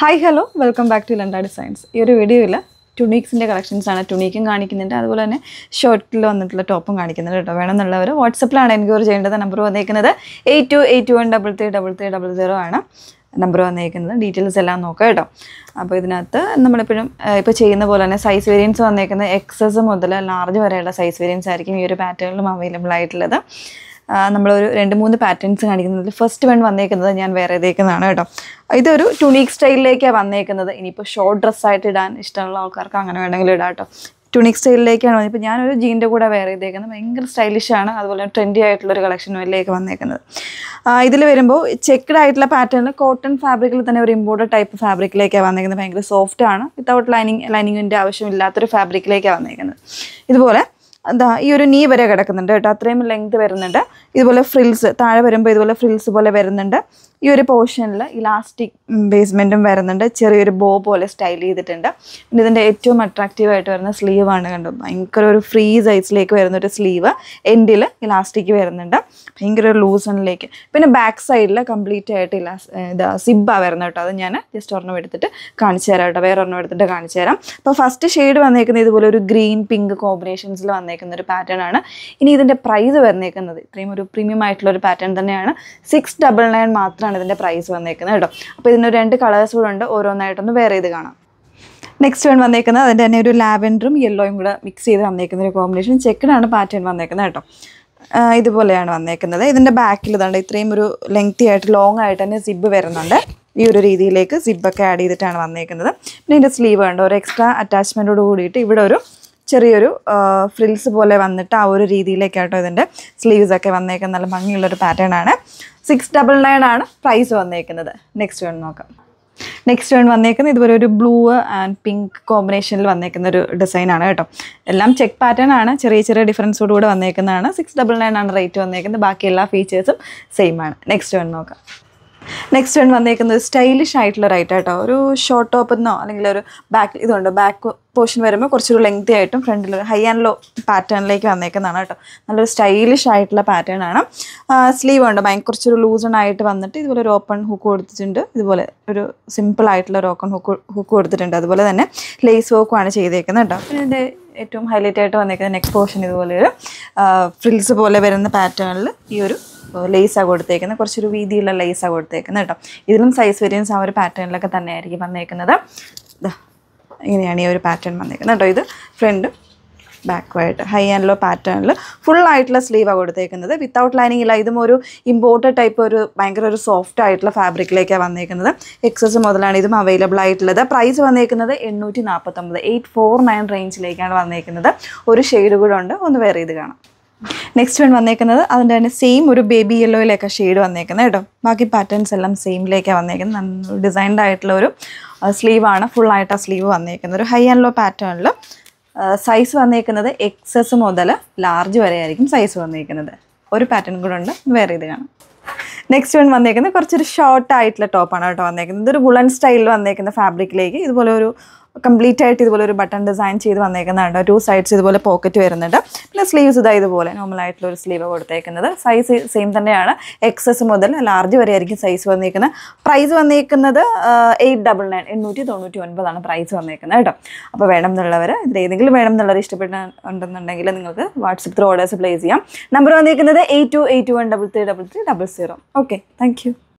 hi hello welcome back to Landa designs ഈ ഒരു വീഡിയോയിൽ ടുണീക്സിൻ്റെ കളക്ഷൻസാണ് ടുണീക്കും കാണിക്കുന്നുണ്ട് അതുപോലെ തന്നെ ഷോർട്ടിൽ വന്നിട്ടുള്ള ടോപ്പും കാണിക്കുന്നുണ്ട് കേട്ടോ വേണമെന്നുള്ളവർ വാട്സപ്പിലാണ് എൻക്വയറി ചെയ്യേണ്ടത് നമ്പർ വന്നേക്കുന്നത് eight two eight one double three double three double zero ആണ് നമ്പർ വന്നേക്കുന്നത് ഡീറ്റെയിൽസ് എല്ലാം നോക്കാം കേട്ടോ അപ്പോൾ ഇതിനകത്ത് നമ്മളെപ്പോഴും ഇപ്പോൾ ചെയ്യുന്ന പോലെ തന്നെ സൈസ് വേരിയൻസ് വന്നേക്കുന്നത് എക്സസ് മുതൽ ലാർജ് വരെയുള്ള സൈസ് വേരിയൻസ് ആയിരിക്കും ഈ ഒരു പാറ്റേണിലും അവൈലബിൾ ആയിട്ടുള്ളത് നമ്മളൊരു രണ്ട് മൂന്ന് പാറ്റേൺസ് കാണിക്കുന്നതിൽ ഫസ്റ്റ് വൺ വന്നേക്കുന്നത് ഞാൻ വേറെ ഇതേക്കുന്നതാണ് കേട്ടോ ഇതൊരു ടുണീക്ക് സ്റ്റൈലിലേക്കാണ് വന്നേക്കുന്നത് ഇനിയിപ്പോൾ ഷോർട്ട് ഡ്രസ്സായിട്ട് ഇടാൻ ഇഷ്ടമുള്ള ആൾക്കാർക്ക് അങ്ങനെ വേണമെങ്കിലും ഇടാം കേട്ടോ ടുണിക് സ്റ്റൈലിലേക്കാണ് വന്നത് ഇപ്പോൾ ഞാനൊരു ജീൻ്റെ കൂടെ വേറെ ഇതേക്കുന്നത് ഭയങ്കര സ്റ്റൈലിഷാണ് അതുപോലെ ട്രെൻഡി ആയിട്ടുള്ളൊരു കളക്ഷനിലേക്ക് വന്നേക്കുന്നത് ഇതിൽ വരുമ്പോൾ ചെക്ക്ഡ് ആയിട്ടുള്ള പാറ്റേണിൽ കോട്ടൺ ഫാബ്രിക്കിൽ തന്നെ ഒരു ഇമ്പോർട്ടഡ് ടൈപ്പ് ഫാബ്രിക്കിലേക്കാണ് വന്നേക്കുന്നത് ഭയങ്കര സോഫ്റ്റ് ആണ് വിത്തൗട്ട് ലൈനിങ് ലൈനിങ്ങിൻ്റെ ആവശ്യമില്ലാത്തൊരു ഫാബ്രിക്കിലേക്കാണ് വന്നേക്കുന്നത് ഇതുപോലെ എന്താ ഈ ഒരു നീ വരെ കിടക്കുന്നുണ്ട് കേട്ടോ അത്രയും ലെങ്ത് വരുന്നുണ്ട് ഇതുപോലെ ഫ്രിൽസ് താഴെ വരുമ്പോൾ ഇതുപോലെ ഫ്രിൽസ് പോലെ വരുന്നുണ്ട് ഈ ഒരു പോർഷനിൽ ഇലാസ്റ്റിക് ബേസ്മെൻറ്റും വരുന്നുണ്ട് ചെറിയൊരു ബോ പോലെ സ്റ്റൈൽ ചെയ്തിട്ടുണ്ട് പിന്നെ ഇതിൻ്റെ ഏറ്റവും അട്രാക്റ്റീവ് ആയിട്ട് വരുന്ന സ്ലീവാണ് കണ്ടു ഭയങ്കര ഒരു ഫ്രീ സൈസിലേക്ക് വരുന്ന ഒരു സ്ലീവ് എൻഡിൽ ഇലാസ്റ്റിക് വരുന്നുണ്ട് ഭയങ്കര ഒരു ലൂസണിലേക്ക് പിന്നെ ബാക്ക് സൈഡിൽ കംപ്ലീറ്റ് ആയിട്ട് ഇലാസ് ഇതാ സിബാ വരുന്നത് കേട്ടോ അത് ഞാൻ ജസ്റ്റ് ഒരെണ്ണം എടുത്തിട്ട് കാണിച്ചു തരാം കേട്ടോ വേറെ ഒരെണ്ണം എടുത്തിട്ട് കാണിച്ചു തരാം അപ്പോൾ ഫസ്റ്റ് ഷെയ്ഡ് വന്നേക്കുന്നത് ഇതുപോലെ ഒരു ഗ്രീൻ പിങ്ക് കോമ്പിനേഷൻസിൽ വന്നേക്കുന്ന ഒരു പാറ്റേൺ ആണ് ഇനി ഇതിൻ്റെ പ്രൈസ് വന്നേക്കുന്നത് ഇത്രയും ഒരു പ്രീമിയം ആയിട്ടുള്ള ഒരു പാറ്റേൺ തന്നെയാണ് സിക്സ് ഡബിൾ നയൻ മാത്രം ആണ് ഇതിൻ്റെ പ്രൈസ് വന്നേക്കുന്നത് കേട്ടോ അപ്പോൾ ഇതിന് രണ്ട് കളേഴ്സ് കൂടെ ഉണ്ട് ഓരോന്നായിട്ടൊന്ന് വേറെ ചെയ്ത് കാണാം നെക്സ്റ്റ് വൺ വന്നേക്കുന്നത് അതിൻ്റെ തന്നെ ഒരു ലാവൻഡറും യെല്ലോയും കൂടെ മിക്സ് ചെയ്ത് വന്നേക്കുന്ന ഒരു കോമ്പിനേഷൻ ചെക്കിനാണ് പാറ്റേൺ വന്നേക്കുന്നത് കേട്ടോ ഇതുപോലെയാണ് വന്നേക്കുന്നത് ഇതിൻ്റെ ബാക്കിൽ ഇതുണ്ട് ഇത്രയും ഒരു ലെങ്തി ആയിട്ട് ലോങ് ആയിട്ട് തന്നെ സിബ് വരുന്നുണ്ട് ഈ ഒരു രീതിയിലേക്ക് സിബൊക്കെ ആഡ് ചെയ്തിട്ടാണ് വന്നേക്കുന്നത് പിന്നെ ഇതിൻ്റെ സ്ലീവ് ഉണ്ട് ഒരു എക്സ്ട്രാ അറ്റാച്ച്മെൻറ്റോട് കൂടിയിട്ട് ഇവിടെ ഒരു ചെറിയൊരു ഫ്രിൽസ് പോലെ വന്നിട്ട് ആ ഒരു രീതിയിലേക്കാട്ടോ ഇതിൻ്റെ സ്ലീവ്സൊക്കെ വന്നേക്കുന്ന നല്ല ഭംഗിയുള്ളൊരു പാറ്റേൺ ആണ് സിക്സ് ഡബിൾ നയൻ ആണ് പ്രൈസ് വന്നേക്കുന്നത് നെക്സ്റ്റ് വൺ നോക്കാം നെക്സ്റ്റ് വൺ വന്നേക്കുന്നത് ഇതുപോലെ ഒരു ബ്ലൂ ആൻഡ് പിങ്ക് കോമ്പിനേഷനിൽ വന്നേക്കുന്ന ഒരു ഡിസൈനാണ് കേട്ടോ എല്ലാം ചെക്ക് പാറ്റേൺ ആണ് ചെറിയ ചെറിയ ഡിഫറൻസോടുകൂടെ വന്നേക്കുന്നതാണ് സിക്സ് ഡബിൾ നയൻ ആണ് റേറ്റ് വന്നേക്കുന്നത് ബാക്കി എല്ലാ ഫീച്ചേഴ്സും സെയിം ആണ് നെക്സ്റ്റ് വൺ നോക്കാം നെക്സ്റ്റ് വൺ വന്നേക്കുന്നത് സ്റ്റൈലിഷ് ആയിട്ടുള്ള റൈറ്റ് ആട്ടോ ഒരു ഷോർട്ട് ടോപ്പ് എന്നോ അല്ലെങ്കിൽ ഒരു ബാക്ക് ഇതുണ്ട് ബാക്ക് പോർഷൻ വരുമ്പോൾ കുറച്ചൊരു ലെങ്തി ആയിട്ടും ഫ്രണ്ടിൽ ഹൈ ആൻഡ് ലോ പാറ്റേണിലേക്ക് വന്നേക്കുന്നതാണ് കേട്ടോ നല്ലൊരു സ്റ്റൈലിഷ് ആയിട്ടുള്ള പാറ്റേൺ ആണ് സ്ലീവ് ഉണ്ട് ഭയങ്കര കുറച്ചൊരു ലൂസൺ ആയിട്ട് വന്നിട്ട് ഇതുപോലെ ഒരു ഓപ്പൺ ഹുക്ക് കൊടുത്തിട്ടുണ്ട് ഇതുപോലെ ഒരു സിമ്പിൾ ആയിട്ടുള്ള ഒരു ഓപ്പൺ ഹുക്ക് ഹുക്ക് കൊടുത്തിട്ടുണ്ട് അതുപോലെ തന്നെ ലേസ് വർക്കുമാണ് ചെയ്തേക്കുന്നത് കേട്ടോ പിന്നെ ഏറ്റവും ഹൈലൈറ്റ് ആയിട്ട് വന്നേക്കുന്ന നെക്ക് പോർഷൻ ഇതുപോലെ ഒരു ഫ്രിൽസ് പോലെ വരുന്ന പാറ്റേണിൽ ഈ ഒരു ലേസാണ് കൊടുത്തേക്കുന്നത് കുറച്ചൊരു വീതിയുള്ള ലേസാണ് കൊടുത്തേക്കുന്നത് കേട്ടോ ഇതിലും സൈസ് വേരിയൻസ് ആ ഒരു പാറ്റേണിലൊക്കെ തന്നെയായിരിക്കും വന്നേക്കുന്നത് ഇങ്ങനെയാണ് ഈ ഒരു പാറ്റേൺ വന്നേക്കുന്നത് കേട്ടോ ഇത് ഫ്രണ്ടും ബാക്കുമായിട്ട് ഹൈ ആൻഡ് ലോ പാറ്റേണിൽ ഫുൾ ആയിട്ടുള്ള സ്ലീവാണ് കൊടുത്തേക്കുന്നത് വിത്തൗട്ട് ലൈനിങ് ഇല്ല ഇതും ഒരു ഇമ്പോർട്ടഡ് ടൈപ്പ് ഒരു ഭയങ്കര ഒരു സോഫ്റ്റ് ആയിട്ടുള്ള ഫാബ്രിക്കിലേക്കാണ് വന്നേക്കുന്നത് എക്സസ് മുതലാണ് ഇതും അവൈലബിൾ ആയിട്ടുള്ളത് പ്രൈസ് വന്നേക്കുന്നത് എണ്ണൂറ്റി നാൽപ്പത്തൊമ്പത് എയ്റ്റ് ഫോർ നയൻ റേഞ്ചിലേക്കാണ് വന്നേക്കുന്നത് ഒരു ഷെയ്ഡ് കൂടെ ഉണ്ട് ഒന്ന് വേറെ ഇത് കാണാം നെക്സ്റ്റ് വൺ വന്നേക്കുന്നത് അതിൻ്റെ തന്നെ സെയിം ഒരു ബേബി യെല്ലോയിലൊക്കെ ഷെയ്ഡ് വന്നേക്കുന്നത് കേട്ടോ ബാക്കി പാറ്റേൺസ് എല്ലാം സെയിമിലേക്കാണ് വന്നേക്കുന്നത് നല്ല ഡിസൈൻഡ് ആയിട്ടുള്ള ഒരു സ്ലീവാണ് ഫുള്ളായിട്ട് ആ സ്ലീവ് വന്നേക്കുന്നത് ഒരു ഹൈ ആൻഡ് ലോ പാറ്റേണിൽ സൈസ് വന്നേക്കുന്നത് എക്സസ് മുതൽ ലാർജ് വരെ ആയിരിക്കും സൈസ് വന്നേക്കുന്നത് ഒരു പാറ്റേൺ കൂടെ ഉണ്ട് വേറെ ഇത് കാണാം നെക്സ്റ്റ് വൺ വന്നേക്കുന്നത് കുറച്ചൊരു ഷോർട്ട് ആയിട്ടുള്ള ടോപ്പാണ് കേട്ടോ വന്നേക്കുന്നത് ഇതൊരു വുളൻ സ്റ്റൈലിൽ വന്നേക്കുന്ന ഫാബ്രിക്കിലേക്ക് ഇതുപോലെ ഒരു കംപ്ലീറ്റ് ആയിട്ട് ഇതുപോലെ ഒരു ബട്ടൺ ഡിസൈൻ ചെയ്ത് വന്നേക്കുന്നതാണ് ടു സൈഡ്സ് ഇതുപോലെ പോക്കറ്റ് വരുന്നുണ്ട് പിന്നെ സ്ലീവ്സ് ഇതാ ഇതുപോലെ നോർമലായിട്ടുള്ള ഒരു സ്ലീവ് കൊടുത്തേക്കുന്നത് സൈസ് സെയിം തന്നെയാണ് എക്സസ് മുതൽ ലാർജ് വരെ ആയിരിക്കും സൈസ് വന്നേക്കുന്നത് പ്രൈസ് വന്നേക്കുന്നത് എയ്റ്റ് ഡബിൾ നയൻ എണ്ണൂറ്റി തൊണ്ണൂറ്റി ഒൻപതാണ് പ്രൈസ് വന്നേക്കുന്നത് കേട്ടോ അപ്പോൾ വേണം എന്നുള്ളവർ ഇതിലേതെങ്കിലും വേണം എന്നുള്ളവർ ഇഷ്ടപ്പെട്ടുണ്ടെങ്കിൽ നിങ്ങൾക്ക് വാട്സപ്പ് ത്രൂ ഓർഡേഴ്സ് പ്ലേസ് ചെയ്യാം നമ്പർ വന്നേക്കുന്നത് eight two eight one double three double three double zero okay thank